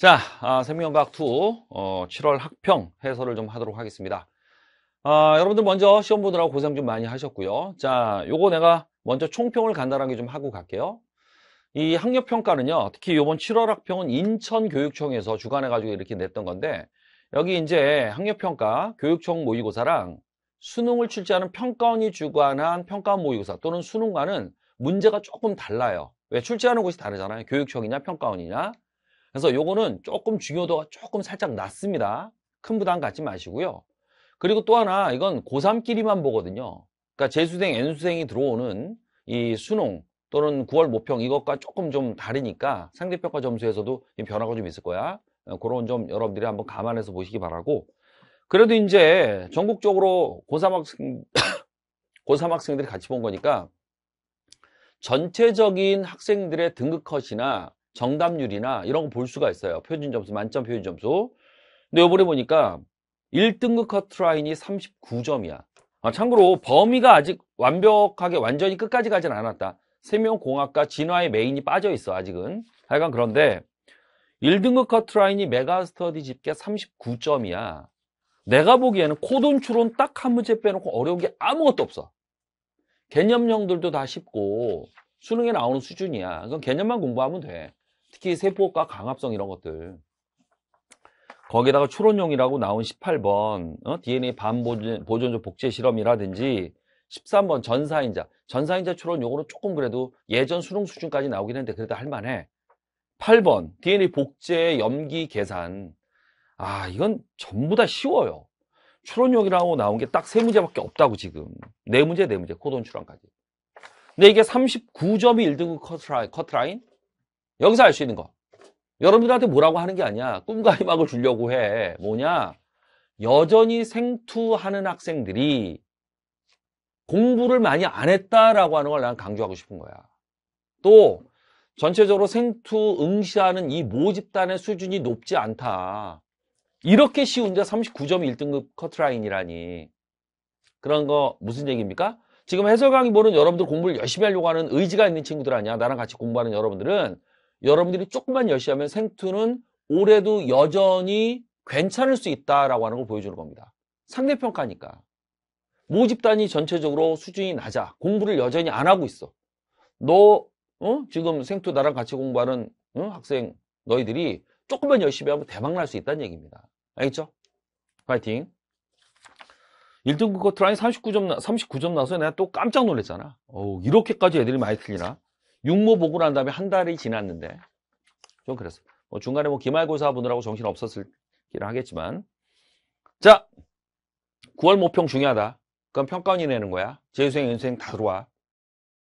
자, 아, 생명과학 2 어, 7월 학평 해설을 좀 하도록 하겠습니다. 아, 여러분들 먼저 시험 보느라고 고생 좀 많이 하셨고요. 자, 요거 내가 먼저 총평을 간단하게 좀 하고 갈게요. 이 학력 평가는요. 특히 요번 7월 학평은 인천 교육청에서 주관해 가지고 이렇게 냈던 건데 여기 이제 학력 평가 교육청 모의고사랑 수능을 출제하는 평가원이 주관한 평가원 모의고사 또는 수능과는 문제가 조금 달라요. 왜 출제하는 곳이 다르잖아요. 교육청이냐 평가원이냐. 그래서 요거는 조금 중요도가 조금 살짝 낮습니다. 큰 부담 갖지 마시고요. 그리고 또 하나 이건 고3끼리만 보거든요. 그러니까 재수생, N수생이 들어오는 이 수능 또는 9월 모평 이것과 조금 좀 다르니까 상대평가 점수에서도 변화가 좀 있을 거야. 어, 그런 점 여러분들이 한번 감안해서 보시기 바라고 그래도 이제 전국적으로 고3 학생, 고3 학생들이 같이 본 거니까 전체적인 학생들의 등급 컷이나 정답률이나 이런 거 볼 수가 있어요. 표준 점수, 만점 표준 점수. 근데 요번에 보니까 1등급 커트라인이 39점이야. 아, 참고로 범위가 아직 완벽하게 완전히 끝까지 가진 않았다. 세명공학과 진화의 메인이 빠져 있어, 아직은. 하여간 그런데 1등급 커트라인이 메가스터디 집계 39점이야. 내가 보기에는 코돈 추론 딱 한 문제 빼놓고 어려운 게 아무것도 없어. 개념형들도 다 쉽고 수능에 나오는 수준이야. 그건 개념만 공부하면 돼. 특히 세포과 강압성 이런 것들 거기다가 추론용이라고 나온 18번 어? DNA 반보존 적 복제 실험이라든지 13번 전사인자 전사인자 추론 용으로 조금 그래도 예전 수능 수준까지 나오긴 했는데 그래도 할만해 8번 DNA 복제 염기 계산 아 이건 전부 다 쉬워요 추론용이라고 나온 게 딱 세 문제밖에 없다고 지금 네 문제 네 문제 코돈 추론까지 근데 이게 39점이 1등급 커트라인, 커트라인 여기서 알 수 있는 거. 여러분들한테 뭐라고 하는 게 아니야. 꿈과 희망을 주려고 해. 뭐냐? 여전히 생투하는 학생들이 공부를 많이 안 했다라고 하는 걸 나는 강조하고 싶은 거야. 또 전체적으로 생투 응시하는 이 모집단의 수준이 높지 않다. 이렇게 쉬운데 39점 1등급 커트라인이라니. 그런 거 무슨 얘기입니까? 지금 해설 강의 보는 여러분들 공부를 열심히 하려고 하는 의지가 있는 친구들 아니야. 나랑 같이 공부하는 여러분들은 여러분들이 조금만 열심히 하면 생투는 올해도 여전히 괜찮을 수 있다라고 하는 걸 보여주는 겁니다. 상대평가니까. 모집단이 전체적으로 수준이 낮아. 공부를 여전히 안 하고 있어. 너, 어? 지금 생투 나랑 같이 공부하는 어? 학생 너희들이 조금만 열심히 하면 대박 날 수 있다는 얘기입니다. 알겠죠? 파이팅. 1등 급커트라인 39점, 나, 39점 나서 내가 또 깜짝 놀랐잖아. 어 이렇게까지 애들이 많이 틀리나? 육모 보고 난 다음에 한 달이 지났는데 좀 그랬어. 뭐 중간에 뭐 기말고사 보느라고 정신 없었을 기를 하겠지만 자 9월 모평 중요하다. 그럼 평가원이 내는 거야. 재수생, 연수생 다 들어와.